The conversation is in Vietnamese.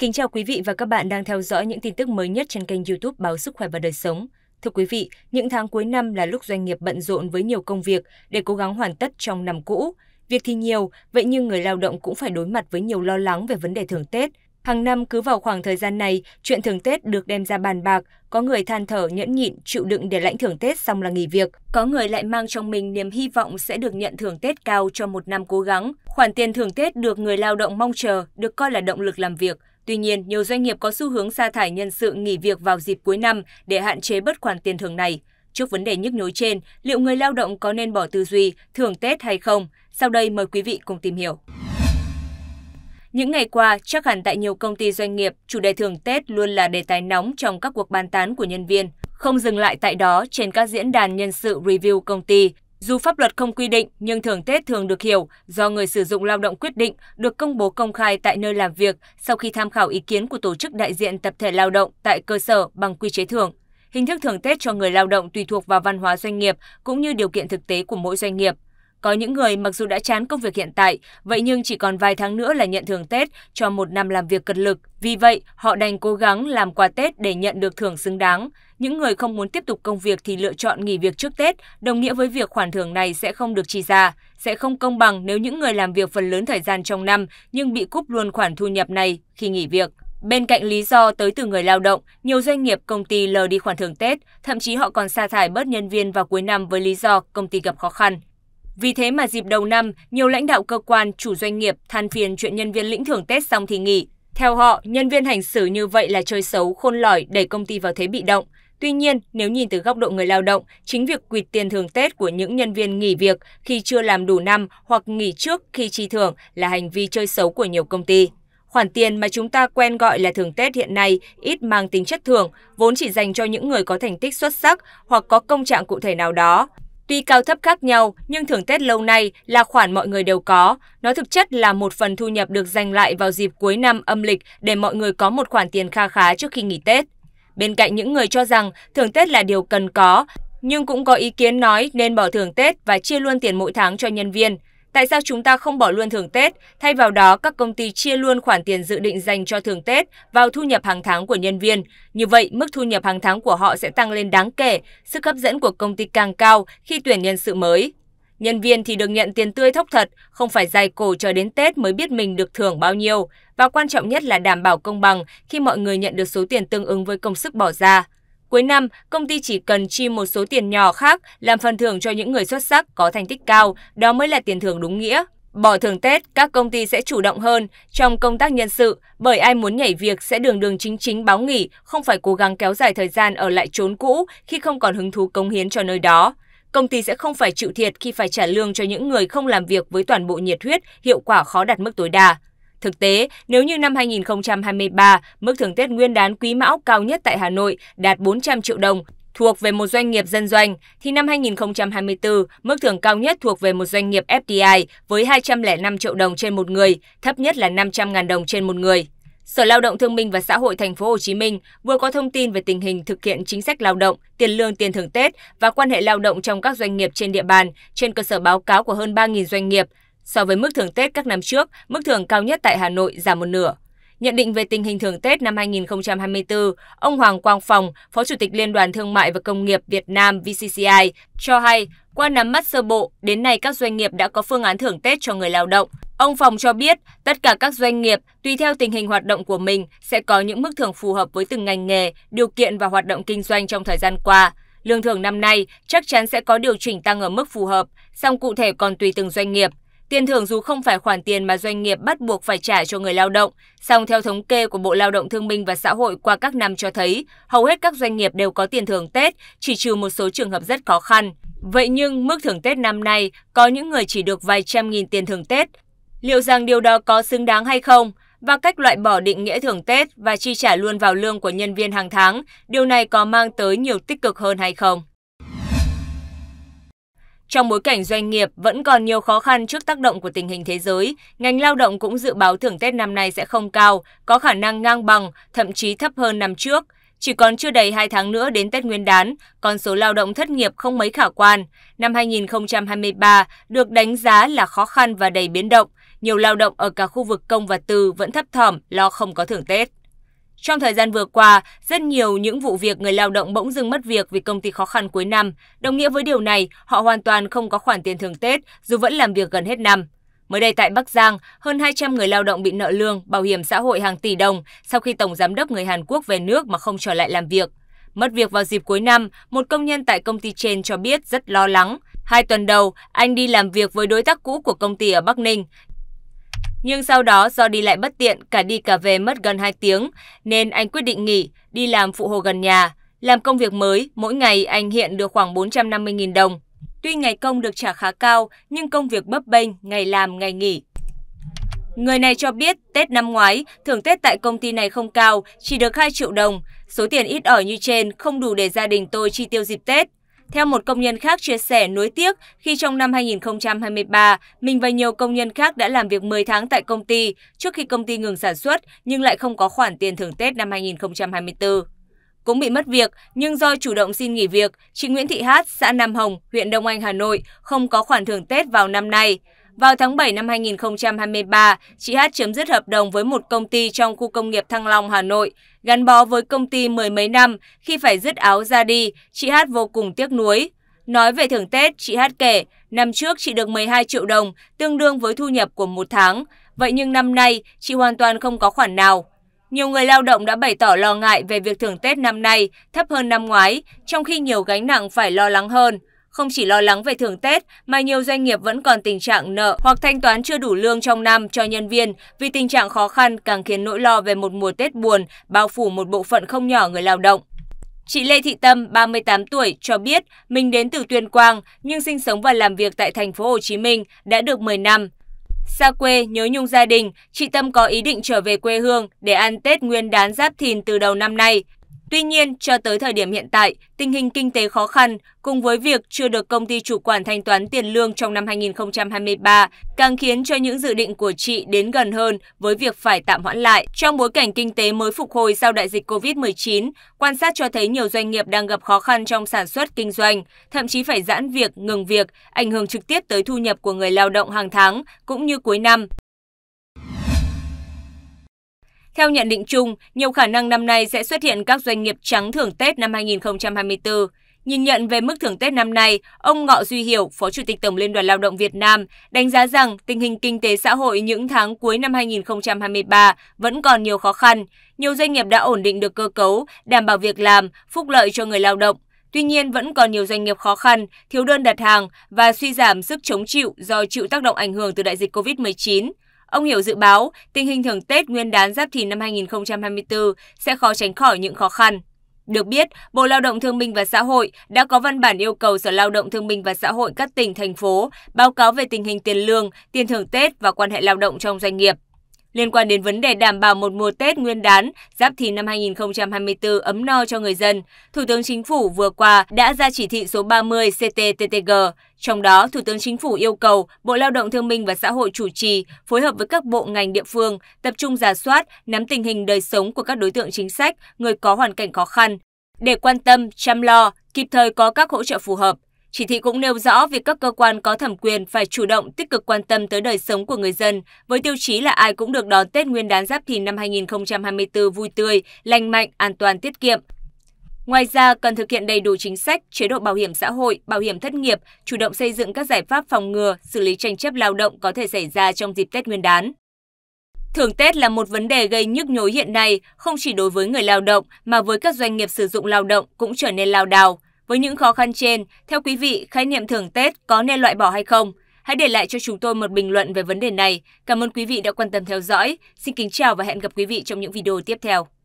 kính chào quý vị và các bạn đang theo dõi những tin tức mới nhất trên kênh YouTube Báo Sức khỏe và Đời sống. Thưa quý vị, những tháng cuối năm là lúc doanh nghiệp bận rộn với nhiều công việc để cố gắng hoàn tất trong năm cũ. Việc thì nhiều, vậy nhưng người lao động cũng phải đối mặt với nhiều lo lắng về vấn đề thưởng Tết. Hàng năm cứ vào khoảng thời gian này, chuyện thưởng Tết được đem ra bàn bạc, có người than thở nhẫn nhịn, chịu đựng để lãnh thưởng Tết xong là nghỉ việc, có người lại mang trong mình niềm hy vọng sẽ được nhận thưởng Tết cao cho một năm cố gắng. Khoản tiền thưởng Tết được người lao động mong chờ được coi là động lực làm việc, Tuy nhiên, nhiều doanh nghiệp có xu hướng sa thải nhân sự nghỉ việc vào dịp cuối năm để hạn chế bất khoản tiền thưởng này. Trước vấn đề nhức nhối trên, liệu người lao động có nên bỏ tư duy thưởng Tết hay không? Sau đây mời quý vị cùng tìm hiểu. Những ngày qua, chắc hẳn tại nhiều công ty doanh nghiệp, chủ đề thưởng Tết luôn là đề tài nóng trong các cuộc bàn tán của nhân viên. Không dừng lại tại đó, trên các diễn đàn nhân sự review công ty, dù pháp luật không quy định nhưng thưởng Tết thường được hiểu do người sử dụng lao động quyết định được công bố công khai tại nơi làm việc sau khi tham khảo ý kiến của tổ chức đại diện tập thể lao động tại cơ sở bằng quy chế thưởng. Hình thức thưởng Tết cho người lao động tùy thuộc vào văn hóa doanh nghiệp cũng như điều kiện thực tế của mỗi doanh nghiệp. Có những người mặc dù đã chán công việc hiện tại, vậy nhưng chỉ còn vài tháng nữa là nhận thưởng Tết cho một năm làm việc cật lực. Vì vậy, họ đành cố gắng làm quà Tết để nhận được thưởng xứng đáng. Những người không muốn tiếp tục công việc thì lựa chọn nghỉ việc trước Tết, đồng nghĩa với việc khoản thưởng này sẽ không được chi ra, sẽ không công bằng nếu những người làm việc phần lớn thời gian trong năm nhưng bị cúp luôn khoản thu nhập này khi nghỉ việc. Bên cạnh lý do tới từ người lao động, nhiều doanh nghiệp công ty lờ đi khoản thưởng Tết, thậm chí họ còn sa thải bớt nhân viên vào cuối năm với lý do công ty gặp khó khăn. Vì thế mà dịp đầu năm, nhiều lãnh đạo cơ quan, chủ doanh nghiệp than phiền chuyện nhân viên lĩnh thưởng Tết xong thì nghỉ. Theo họ, nhân viên hành xử như vậy là chơi xấu, khôn lỏi, đẩy công ty vào thế bị động. Tuy nhiên, nếu nhìn từ góc độ người lao động, chính việc quỵt tiền thưởng Tết của những nhân viên nghỉ việc khi chưa làm đủ năm hoặc nghỉ trước khi chi thưởng là hành vi chơi xấu của nhiều công ty. Khoản tiền mà chúng ta quen gọi là thưởng Tết hiện nay ít mang tính chất thưởng, vốn chỉ dành cho những người có thành tích xuất sắc hoặc có công trạng cụ thể nào đó. Tuy cao thấp khác nhau, nhưng thưởng Tết lâu nay là khoản mọi người đều có. Nó thực chất là một phần thu nhập được dành lại vào dịp cuối năm âm lịch để mọi người có một khoản tiền kha khá trước khi nghỉ Tết. Bên cạnh những người cho rằng thưởng Tết là điều cần có, nhưng cũng có ý kiến nói nên bỏ thưởng Tết và chia luôn tiền mỗi tháng cho nhân viên. Tại sao chúng ta không bỏ luôn thưởng Tết, thay vào đó các công ty chia luôn khoản tiền dự định dành cho thưởng Tết vào thu nhập hàng tháng của nhân viên. Như vậy, mức thu nhập hàng tháng của họ sẽ tăng lên đáng kể, sức hấp dẫn của công ty càng cao khi tuyển nhân sự mới. Nhân viên thì được nhận tiền tươi thóc thật, không phải dài cổ chờ đến Tết mới biết mình được thưởng bao nhiêu. Và quan trọng nhất là đảm bảo công bằng khi mọi người nhận được số tiền tương ứng với công sức bỏ ra. Cuối năm, công ty chỉ cần chi một số tiền nhỏ khác làm phần thưởng cho những người xuất sắc có thành tích cao, đó mới là tiền thưởng đúng nghĩa. Bỏ thưởng Tết, các công ty sẽ chủ động hơn trong công tác nhân sự, bởi ai muốn nhảy việc sẽ đường đường chính chính báo nghỉ, không phải cố gắng kéo dài thời gian ở lại trốn cũ khi không còn hứng thú cống hiến cho nơi đó công ty sẽ không phải chịu thiệt khi phải trả lương cho những người không làm việc với toàn bộ nhiệt huyết, hiệu quả khó đạt mức tối đa. Thực tế, nếu như năm 2023, mức thưởng Tết Nguyên đán Quý Mão cao nhất tại Hà Nội đạt 400 triệu đồng, thuộc về một doanh nghiệp dân doanh, thì năm 2024, mức thưởng cao nhất thuộc về một doanh nghiệp FDI với 205 triệu đồng trên một người, thấp nhất là 500.000 đồng trên một người. Sở Lao động Thương minh và Xã hội Thành phố Hồ Chí Minh vừa có thông tin về tình hình thực hiện chính sách lao động, tiền lương, tiền thưởng Tết và quan hệ lao động trong các doanh nghiệp trên địa bàn trên cơ sở báo cáo của hơn 3.000 doanh nghiệp. So với mức thưởng Tết các năm trước, mức thưởng cao nhất tại Hà Nội giảm một nửa. Nhận định về tình hình thưởng Tết năm 2024, ông Hoàng Quang Phòng, Phó Chủ tịch Liên đoàn Thương mại và Công nghiệp Việt Nam VCCI cho hay, qua nắm mắt sơ bộ, đến nay các doanh nghiệp đã có phương án thưởng Tết cho người lao động. Ông Phòng cho biết, tất cả các doanh nghiệp tùy theo tình hình hoạt động của mình sẽ có những mức thưởng phù hợp với từng ngành nghề, điều kiện và hoạt động kinh doanh trong thời gian qua. Lương thưởng năm nay chắc chắn sẽ có điều chỉnh tăng ở mức phù hợp, song cụ thể còn tùy từng doanh nghiệp. Tiền thưởng dù không phải khoản tiền mà doanh nghiệp bắt buộc phải trả cho người lao động, song theo thống kê của Bộ Lao động Thương binh và Xã hội qua các năm cho thấy, hầu hết các doanh nghiệp đều có tiền thưởng Tết, chỉ trừ một số trường hợp rất khó khăn. Vậy nhưng mức thưởng Tết năm nay có những người chỉ được vài trăm nghìn tiền thưởng Tết, Liệu rằng điều đó có xứng đáng hay không? Và cách loại bỏ định nghĩa thưởng Tết và chi trả luôn vào lương của nhân viên hàng tháng, điều này có mang tới nhiều tích cực hơn hay không? Trong bối cảnh doanh nghiệp vẫn còn nhiều khó khăn trước tác động của tình hình thế giới, ngành lao động cũng dự báo thưởng Tết năm nay sẽ không cao, có khả năng ngang bằng, thậm chí thấp hơn năm trước. Chỉ còn chưa đầy 2 tháng nữa đến Tết Nguyên đán, con số lao động thất nghiệp không mấy khả quan. Năm 2023 được đánh giá là khó khăn và đầy biến động, nhiều lao động ở cả khu vực công và tư vẫn thấp thỏm lo không có thưởng Tết. Trong thời gian vừa qua, rất nhiều những vụ việc người lao động bỗng dưng mất việc vì công ty khó khăn cuối năm. Đồng nghĩa với điều này, họ hoàn toàn không có khoản tiền thưởng Tết dù vẫn làm việc gần hết năm. Mới đây tại Bắc Giang, hơn 200 người lao động bị nợ lương, bảo hiểm xã hội hàng tỷ đồng sau khi Tổng Giám đốc người Hàn Quốc về nước mà không trở lại làm việc. Mất việc vào dịp cuối năm, một công nhân tại công ty trên cho biết rất lo lắng. Hai tuần đầu, anh đi làm việc với đối tác cũ của công ty ở Bắc Ninh, nhưng sau đó do đi lại bất tiện, cả đi cả về mất gần 2 tiếng, nên anh quyết định nghỉ, đi làm phụ hồ gần nhà. Làm công việc mới, mỗi ngày anh hiện được khoảng 450.000 đồng. Tuy ngày công được trả khá cao, nhưng công việc bấp bênh, ngày làm, ngày nghỉ. Người này cho biết Tết năm ngoái, thưởng Tết tại công ty này không cao, chỉ được 2 triệu đồng. Số tiền ít ỏi như trên không đủ để gia đình tôi chi tiêu dịp Tết. Theo một công nhân khác chia sẻ nối tiếc khi trong năm 2023, mình và nhiều công nhân khác đã làm việc 10 tháng tại công ty trước khi công ty ngừng sản xuất nhưng lại không có khoản tiền thưởng Tết năm 2024. Cũng bị mất việc, nhưng do chủ động xin nghỉ việc, chị Nguyễn Thị Hát, xã Nam Hồng, huyện Đông Anh, Hà Nội không có khoản thưởng Tết vào năm nay. Vào tháng 7 năm 2023, chị Hát chấm dứt hợp đồng với một công ty trong khu công nghiệp Thăng Long, Hà Nội. Gắn bó với công ty mười mấy năm, khi phải dứt áo ra đi, chị Hát vô cùng tiếc nuối. Nói về thưởng Tết, chị Hát kể, năm trước chị được 12 triệu đồng, tương đương với thu nhập của một tháng. Vậy nhưng năm nay, chị hoàn toàn không có khoản nào. Nhiều người lao động đã bày tỏ lo ngại về việc thưởng Tết năm nay thấp hơn năm ngoái, trong khi nhiều gánh nặng phải lo lắng hơn. Không chỉ lo lắng về thưởng Tết mà nhiều doanh nghiệp vẫn còn tình trạng nợ hoặc thanh toán chưa đủ lương trong năm cho nhân viên vì tình trạng khó khăn càng khiến nỗi lo về một mùa Tết buồn bao phủ một bộ phận không nhỏ người lao động. Chị Lê Thị Tâm, 38 tuổi, cho biết mình đến từ Tuyên Quang nhưng sinh sống và làm việc tại thành phố Hồ Chí Minh đã được 10 năm. Xa quê nhớ nhung gia đình, chị Tâm có ý định trở về quê hương để ăn Tết Nguyên đán Giáp Thìn từ đầu năm nay. Tuy nhiên, cho tới thời điểm hiện tại, tình hình kinh tế khó khăn cùng với việc chưa được công ty chủ quản thanh toán tiền lương trong năm 2023 càng khiến cho những dự định của chị đến gần hơn với việc phải tạm hoãn lại. Trong bối cảnh kinh tế mới phục hồi sau đại dịch COVID-19, quan sát cho thấy nhiều doanh nghiệp đang gặp khó khăn trong sản xuất kinh doanh, thậm chí phải giãn việc, ngừng việc, ảnh hưởng trực tiếp tới thu nhập của người lao động hàng tháng cũng như cuối năm. Theo nhận định chung, nhiều khả năng năm nay sẽ xuất hiện các doanh nghiệp trắng thưởng Tết năm 2024. Nhìn nhận về mức thưởng Tết năm nay, ông Ngọ Duy Hiểu, Phó Chủ tịch Tổng Liên đoàn Lao động Việt Nam, đánh giá rằng tình hình kinh tế xã hội những tháng cuối năm 2023 vẫn còn nhiều khó khăn. Nhiều doanh nghiệp đã ổn định được cơ cấu, đảm bảo việc làm, phúc lợi cho người lao động. Tuy nhiên, vẫn còn nhiều doanh nghiệp khó khăn, thiếu đơn đặt hàng và suy giảm sức chống chịu do chịu tác động ảnh hưởng từ đại dịch COVID-19. Ông Hiểu dự báo tình hình thưởng Tết Nguyên đán Giáp Thìn năm 2024 sẽ khó tránh khỏi những khó khăn. Được biết, Bộ Lao động Thương binh và Xã hội đã có văn bản yêu cầu Sở Lao động Thương binh và Xã hội các tỉnh, thành phố báo cáo về tình hình tiền lương, tiền thưởng Tết và quan hệ lao động trong doanh nghiệp. Liên quan đến vấn đề đảm bảo một mùa Tết nguyên đán giáp thìn năm 2024 ấm no cho người dân, Thủ tướng Chính phủ vừa qua đã ra chỉ thị số 30 CTTTG. Trong đó, Thủ tướng Chính phủ yêu cầu Bộ Lao động Thương minh và Xã hội chủ trì phối hợp với các bộ ngành địa phương tập trung giả soát, nắm tình hình đời sống của các đối tượng chính sách, người có hoàn cảnh khó khăn, để quan tâm, chăm lo, kịp thời có các hỗ trợ phù hợp. Chỉ thị cũng nêu rõ việc các cơ quan có thẩm quyền phải chủ động tích cực quan tâm tới đời sống của người dân với tiêu chí là ai cũng được đón Tết Nguyên đán Giáp Thìn năm 2024 vui tươi, lành mạnh, an toàn tiết kiệm. Ngoài ra, cần thực hiện đầy đủ chính sách, chế độ bảo hiểm xã hội, bảo hiểm thất nghiệp, chủ động xây dựng các giải pháp phòng ngừa, xử lý tranh chấp lao động có thể xảy ra trong dịp Tết Nguyên đán. Thưởng Tết là một vấn đề gây nhức nhối hiện nay, không chỉ đối với người lao động mà với các doanh nghiệp sử dụng lao động cũng trở nên lao đao. Với những khó khăn trên, theo quý vị, khái niệm thưởng Tết có nên loại bỏ hay không? Hãy để lại cho chúng tôi một bình luận về vấn đề này. Cảm ơn quý vị đã quan tâm theo dõi. Xin kính chào và hẹn gặp quý vị trong những video tiếp theo.